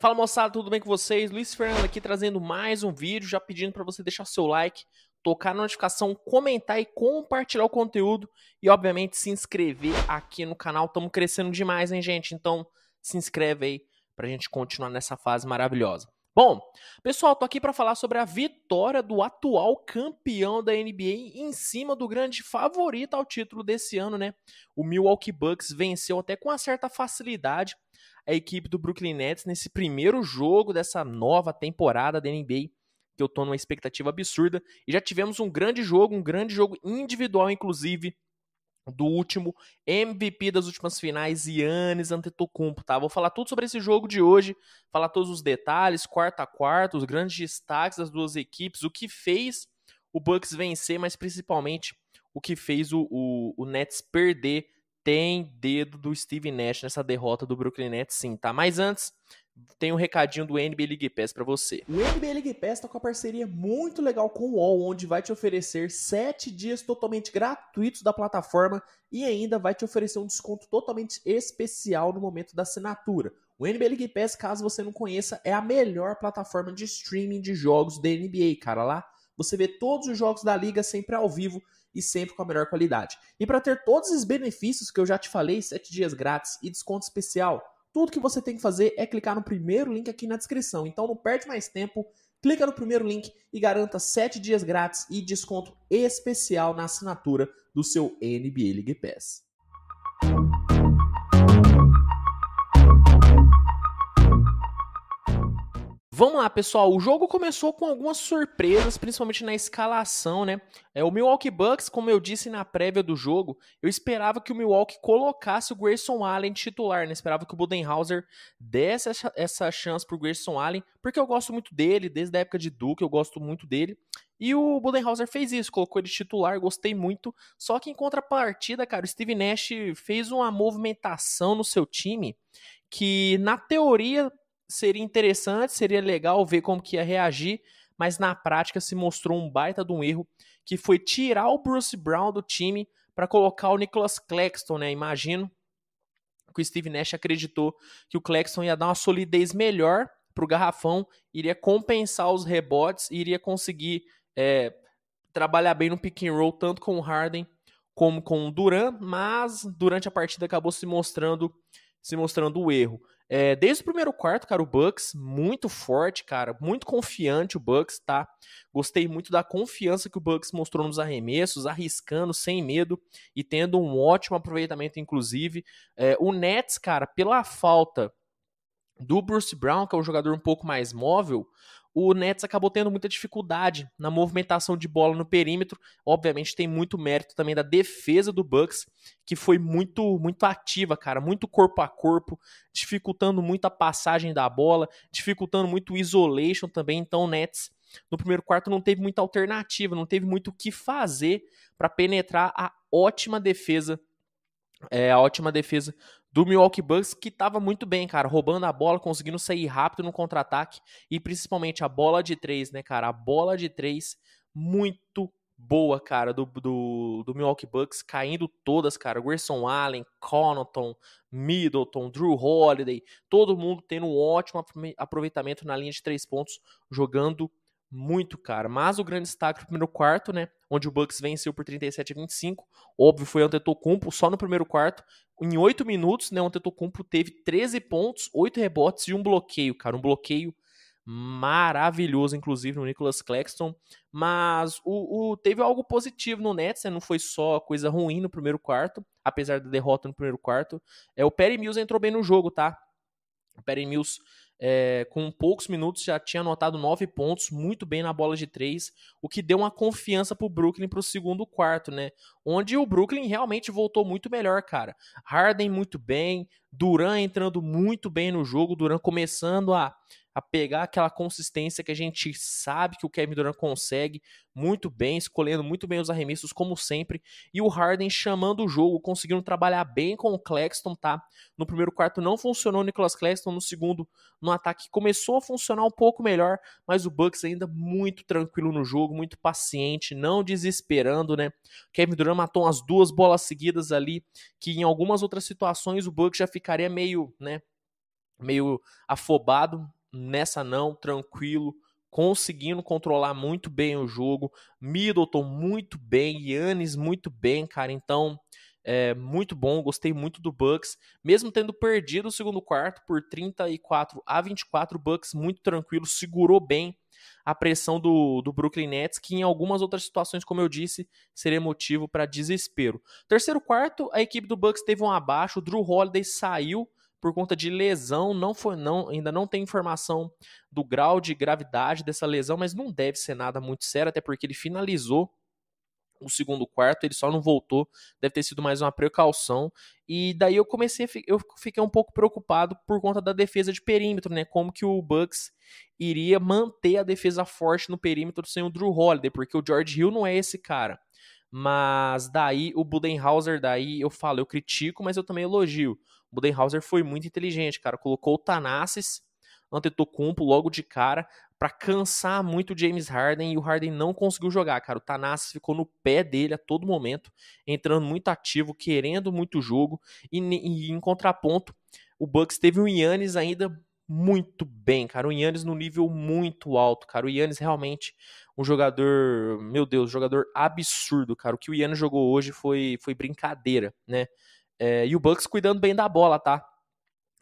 Fala moçada, tudo bem com vocês? Luiz Fernando aqui trazendo mais um vídeo, já pedindo para você deixar seu like, tocar na notificação, comentar e compartilhar o conteúdo e obviamente se inscrever aqui no canal. Estamos crescendo demais, hein, gente? Então se inscreve aí pra gente continuar nessa fase maravilhosa. Bom, pessoal, tô aqui para falar sobre a vitória do atual campeão da NBA em cima do grande favorito ao título desse ano, né? O Milwaukee Bucks venceu até com uma certa facilidade a equipe do Brooklyn Nets nesse primeiro jogo dessa nova temporada da NBA, que eu tô numa expectativa absurda. E já tivemos um grande jogo, um grande jogo individual, inclusive, do último MVP das últimas finais, Yannis Antetokounmpo, tá? Vou falar tudo sobre esse jogo de hoje, falar todos os detalhes, quarta a quarta, os grandes destaques das duas equipes, o que fez o Bucks vencer, mas principalmente o que fez o, o, o Nets perder. Tem dedo do Steve Nash nessa derrota do Brooklyn Nets, sim, tá? Mas antes, tem um recadinho do NBA League Pass para você. O NBA League Pass está com uma parceria muito legal com o UOL, onde vai te oferecer 7 dias totalmente gratuitos da plataforma e ainda vai te oferecer um desconto totalmente especial no momento da assinatura. O NBA League Pass, caso você não conheça, é a melhor plataforma de streaming de jogos da NBA, cara. Lá você vê todos os jogos da liga sempre ao vivo e sempre com a melhor qualidade. E para ter todos os benefícios que eu já te falei, 7 dias grátis e desconto especial, tudo que você tem que fazer é clicar no primeiro link aqui na descrição. Então não perde mais tempo, clica no primeiro link e garanta 7 dias grátis e desconto especial na assinatura do seu NBA League Pass. Vamos lá, pessoal. O jogo começou com algumas surpresas, principalmente na escalação, né? É, o Milwaukee Bucks, como eu disse na prévia do jogo, eu esperava que o Milwaukee colocasse o Grayson Allen titular, né? Esperava que o Budenhauser desse essa, chance chance pro Grayson Allen, porque eu gosto muito dele, desde a época de Duke, eu gosto muito dele. E o Budenhauser fez isso, colocou ele titular, gostei muito. Só que em contrapartida, cara, o Steve Nash fez uma movimentação no seu time que, na teoria, seria interessante, seria legal ver como que ia reagir, mas na prática se mostrou um baita de um erro, que foi tirar o Bruce Brown do time para colocar o Nicholas Claxton, né? Imagino que o Steve Nash acreditou que o Claxton ia dar uma solidez melhor para o garrafão, iria compensar os rebotes e iria conseguir é, trabalhar bem no pick and roll, tanto com o Harden como com o Duran, mas durante a partida acabou se mostrando se mostrando o erro. É, desde o primeiro quarto, cara, o Bucks muito forte, cara, muito confiante o Bucks, tá? Gostei muito da confiança que o Bucks mostrou nos arremessos, arriscando sem medo e tendo um ótimo aproveitamento, inclusive. É, o Nets, cara, pela falta do Bruce Brown, que é um jogador um pouco mais móvel, o Nets acabou tendo muita dificuldade na movimentação de bola no perímetro. Obviamente tem muito mérito também da defesa do Bucks, que foi muito muito ativa, cara, muito corpo a corpo, dificultando muito a passagem da bola, dificultando muito o isolation também. Então o Nets no primeiro quarto não teve muita alternativa, não teve muito o que fazer para penetrar a ótima defesa é a ótima defesa do Milwaukee Bucks que estava muito bem, cara, roubando a bola, conseguindo sair rápido no contra-ataque e principalmente a bola de três, né, cara? A bola de três muito boa, cara, do, do, do Milwaukee Bucks, caindo todas, cara. Gerson Allen, Connaughton, Middleton, Drew Holiday, todo mundo tendo um ótimo aproveitamento na linha de três pontos, jogando muito cara. Mas o grande destaque do primeiro quarto, né? Onde o Bucks venceu por 37 a 25. Óbvio, foi o Antetokounmpo só no primeiro quarto. Em oito minutos, né? O Antetokounmpo teve 13 pontos, oito rebotes e um bloqueio, cara. Um bloqueio maravilhoso, inclusive, no Nicholas Claxton. Mas o, o teve algo positivo no Nets, né? Não foi só coisa ruim no primeiro quarto, apesar da derrota no primeiro quarto. É, o Perry Mills entrou bem no jogo, tá? O Perry Mills é, com poucos minutos já tinha anotado nove pontos, muito bem na bola de três, o que deu uma confiança pro Brooklyn pro segundo quarto, né? Onde o Brooklyn realmente voltou muito melhor, cara. Harden muito bem, Duran entrando muito bem no jogo, Duran começando a a pegar aquela consistência que a gente sabe que o Kevin Durant consegue muito bem, escolhendo muito bem os arremessos, como sempre, e o Harden chamando o jogo, conseguindo trabalhar bem com o Claxton, tá? No primeiro quarto não funcionou o Nicholas Claxton, no segundo, no ataque, começou a funcionar um pouco melhor, mas o Bucks ainda muito tranquilo no jogo, muito paciente, não desesperando, né? Kevin Durant matou as duas bolas seguidas ali, que em algumas outras situações o Bucks já ficaria meio, né? meio afobado, nessa não, tranquilo, conseguindo controlar muito bem o jogo. Middleton muito bem, Yannis muito bem, cara. Então, é muito bom, gostei muito do Bucks. Mesmo tendo perdido o segundo quarto por 34 a 24, Bucks muito tranquilo, segurou bem a pressão do, do Brooklyn Nets, que em algumas outras situações, como eu disse, seria motivo para desespero. Terceiro quarto, a equipe do Bucks teve um abaixo, o Drew Holiday saiu por conta de lesão, não foi não, ainda não tem informação do grau de gravidade dessa lesão, mas não deve ser nada muito sério, até porque ele finalizou o segundo quarto, ele só não voltou, deve ter sido mais uma precaução. E daí eu comecei, eu fiquei um pouco preocupado por conta da defesa de perímetro, né? Como que o Bucks iria manter a defesa forte no perímetro sem o Drew Holiday, porque o George Hill não é esse cara. Mas daí o Budenhauser, daí eu falo, eu critico, mas eu também elogio. O Budenhauser foi muito inteligente, cara. Colocou o Tanassis, Antetokounmpo logo de cara para cansar muito o James Harden e o Harden não conseguiu jogar, cara. O Tanassis ficou no pé dele a todo momento, entrando muito ativo, querendo muito jogo e, e em contraponto, o Bucks teve o Yannis ainda muito bem, cara. O Yannis no nível muito alto, cara. O Yannis realmente um jogador, meu Deus, jogador absurdo, cara. O que o Yannis jogou hoje foi, foi brincadeira, né? É, e o Bucks cuidando bem da bola, tá?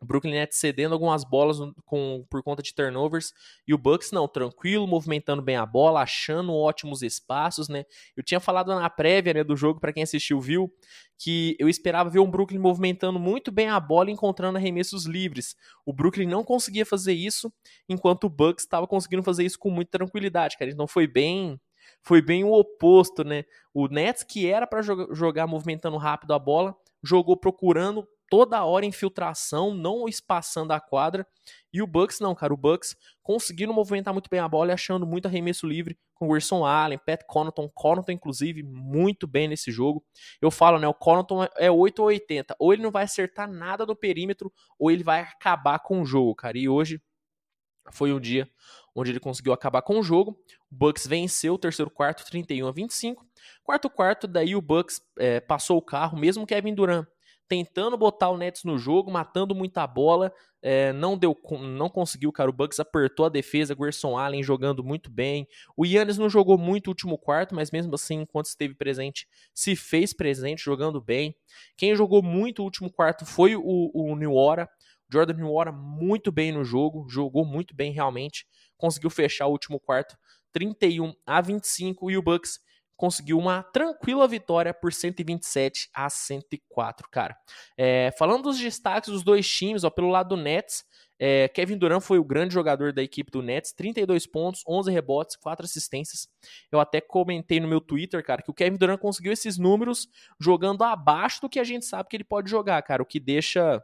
O Brooklyn Nets cedendo algumas bolas com, por conta de turnovers. E o Bucks, não, tranquilo, movimentando bem a bola, achando ótimos espaços, né? Eu tinha falado na prévia né, do jogo, para quem assistiu viu, que eu esperava ver um Brooklyn movimentando muito bem a bola, encontrando arremessos livres. O Brooklyn não conseguia fazer isso, enquanto o Bucks estava conseguindo fazer isso com muita tranquilidade, cara. então foi bem foi bem o oposto, né? O Nets, que era para jogar movimentando rápido a bola, jogou procurando toda hora infiltração, não espaçando a quadra. E o Bucks não, cara, o Bucks conseguiram movimentar muito bem a bola, achando muito arremesso livre com o Wilson Allen, Pat Connaughton, Connaughton inclusive muito bem nesse jogo. Eu falo, né, o Connaughton é 8 é ou 80, ou ele não vai acertar nada no perímetro, ou ele vai acabar com o jogo, cara. E hoje foi um dia onde ele conseguiu acabar com o jogo. O Bucks venceu o terceiro quarto, 31 a 25. Quarto quarto, daí o Bucks é, passou o carro, mesmo Kevin Durant tentando botar o Nets no jogo, matando muita bola, é, não deu, não conseguiu, cara. O Bucks apertou a defesa, Gerson Allen jogando muito bem. O Yannis não jogou muito o último quarto, mas mesmo assim, enquanto esteve presente, se fez presente, jogando bem. Quem jogou muito o último quarto foi o, o Niwora. Jordan Niwora muito bem no jogo, jogou muito bem realmente, conseguiu fechar o último quarto 31 a 25 e o Bucks conseguiu uma tranquila vitória por 127 a 104, cara. É, falando dos destaques dos dois times, ó, pelo lado do Nets, é, Kevin Durant foi o grande jogador da equipe do Nets, 32 pontos, 11 rebotes, 4 assistências. Eu até comentei no meu Twitter, cara, que o Kevin Durant conseguiu esses números jogando abaixo do que a gente sabe que ele pode jogar, cara, o que deixa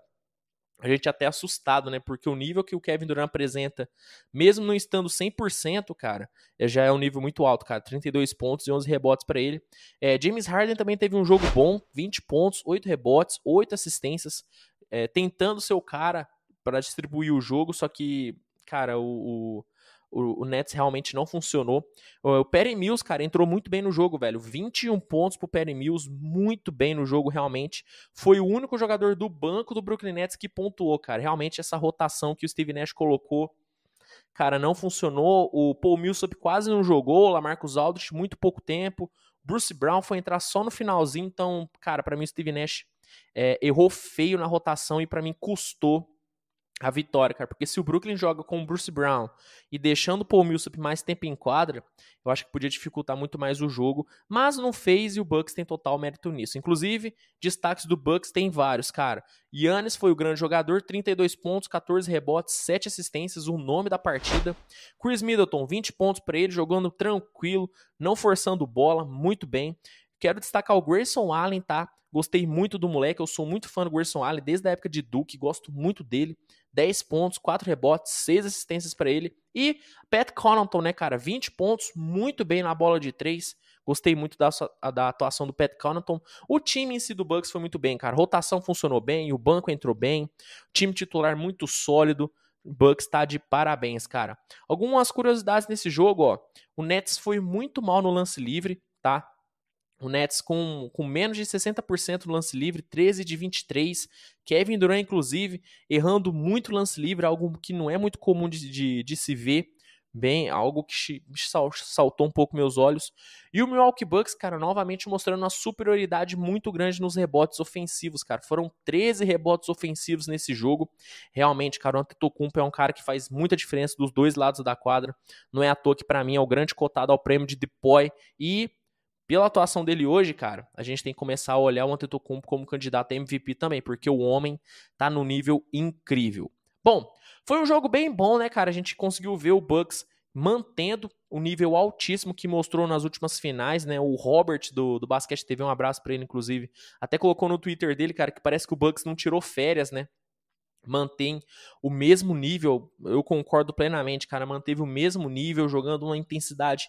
a gente é até assustado, né? Porque o nível que o Kevin Durant apresenta, mesmo não estando 100%, cara, é, já é um nível muito alto, cara. 32 pontos e 11 rebotes para ele. É, James Harden também teve um jogo bom, 20 pontos, 8 rebotes, 8 assistências, é, tentando ser o cara para distribuir o jogo, só que, cara, o, o o, o Nets realmente não funcionou. O Perry Mills, cara, entrou muito bem no jogo, velho. 21 pontos pro Perry Mills, muito bem no jogo, realmente. Foi o único jogador do banco do Brooklyn Nets que pontuou, cara. Realmente essa rotação que o Steve Nash colocou cara, não funcionou. O Paul Millsap quase não jogou, o Lamarcus Aldridge muito pouco tempo. Bruce Brown foi entrar só no finalzinho, então, cara, para mim o Steve Nash é, errou feio na rotação e para mim custou a vitória, cara. Porque se o Brooklyn joga com o Bruce Brown e deixando o Paul Millsap mais tempo em quadra, eu acho que podia dificultar muito mais o jogo, mas não fez e o Bucks tem total mérito nisso. Inclusive, destaques do Bucks tem vários, cara. Yannis foi o grande jogador, 32 pontos, 14 rebotes, 7 assistências, o nome da partida. Chris Middleton, 20 pontos para ele, jogando tranquilo, não forçando bola, muito bem. Quero destacar o Grayson Allen, tá? Gostei muito do moleque, eu sou muito fã do Grayson Allen desde a época de Duke, gosto muito dele. 10 pontos, 4 rebotes, 6 assistências para ele. E Pat Connaughton, né, cara? 20 pontos, muito bem na bola de 3. Gostei muito da, da atuação do Pat Connaughton. O time em si do Bucks foi muito bem, cara. Rotação funcionou bem, o banco entrou bem. Time titular muito sólido. Bucks tá de parabéns, cara. Algumas curiosidades nesse jogo, ó. O Nets foi muito mal no lance livre, tá? O Nets com, com menos de 60% do lance livre, 13 de 23. Kevin Durant, inclusive, errando muito lance livre, algo que não é muito comum de, de, de se ver. Bem, algo que saltou um pouco meus olhos. E o Milwaukee Bucks, cara, novamente mostrando uma superioridade muito grande nos rebotes ofensivos, cara. Foram 13 rebotes ofensivos nesse jogo. Realmente, cara, o Antetokounmpo é um cara que faz muita diferença dos dois lados da quadra. Não é à toa que, para mim, é o grande cotado ao prêmio de DePoy. E pela atuação dele hoje, cara, a gente tem que começar a olhar o Antetokounmpo como candidato a MVP também, porque o homem tá no nível incrível. Bom, foi um jogo bem bom, né, cara? A gente conseguiu ver o Bucks mantendo o nível altíssimo que mostrou nas últimas finais, né? O Robert do, do Basquete TV, um abraço para ele, inclusive. Até colocou no Twitter dele, cara, que parece que o Bucks não tirou férias, né? Mantém o mesmo nível, eu concordo plenamente, cara. Manteve o mesmo nível, jogando uma intensidade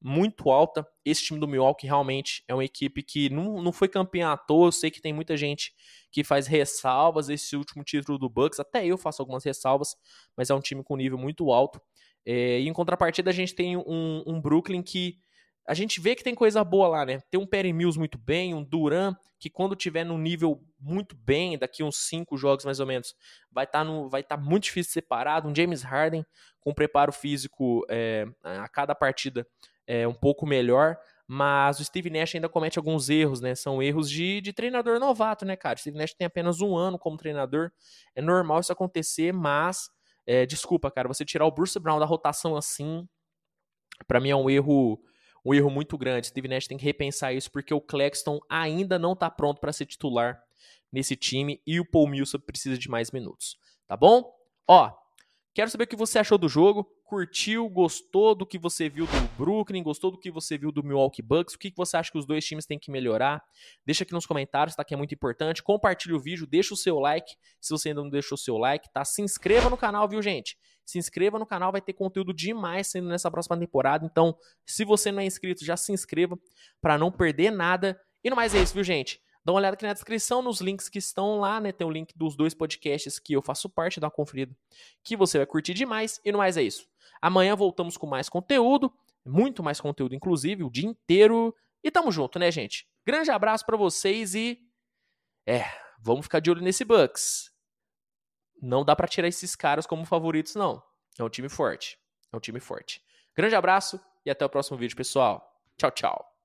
muito alta. Esse time do Milwaukee realmente é uma equipe que não, não foi campeã à toa. Eu sei que tem muita gente que faz ressalvas. Esse último título do Bucks, até eu faço algumas ressalvas, mas é um time com nível muito alto. É, e em contrapartida, a gente tem um, um, Brooklyn que a gente vê que tem coisa boa lá, né? Tem um Perry Mills muito bem, um Duran, que quando tiver no nível muito bem, daqui uns cinco jogos mais ou menos, vai estar tá vai tá muito difícil separado. Um James Harden com preparo físico é, a cada partida é, um pouco melhor, mas o Steve Nash ainda comete alguns erros, né? São erros de, de treinador novato, né, cara? O Steve Nash tem apenas um ano como treinador, é normal isso acontecer, mas é, desculpa, cara, você tirar o Bruce Brown da rotação assim, para mim é um erro um erro muito grande. Steve Nash tem que repensar isso porque o Claxton ainda não tá pronto para ser titular nesse time e o Paul Millsap precisa de mais minutos, tá bom? Ó, Quero saber o que você achou do jogo. Curtiu? Gostou do que você viu do Brooklyn? Gostou do que você viu do Milwaukee Bucks? O que você acha que os dois times têm que melhorar? Deixa aqui nos comentários, tá? Que é muito importante. Compartilhe o vídeo, deixa o seu like. Se você ainda não deixou o seu like, tá? Se inscreva no canal, viu, gente? Se inscreva no canal, vai ter conteúdo demais sendo nessa próxima temporada. Então, se você não é inscrito, já se inscreva para não perder nada. E no mais é isso, viu, gente? Dá uma olhada aqui na descrição, nos links que estão lá, né? Tem o link dos dois podcasts que eu faço parte, dá uma conferida, que você vai curtir demais. E no mais é isso. Amanhã voltamos com mais conteúdo, muito mais conteúdo, inclusive, o dia inteiro. E tamo junto, né, gente? Grande abraço para vocês e. É, vamos ficar de olho nesse Bucks. Não dá para tirar esses caras como favoritos, não. É um time forte. É um time forte. Grande abraço e até o próximo vídeo, pessoal. Tchau, tchau.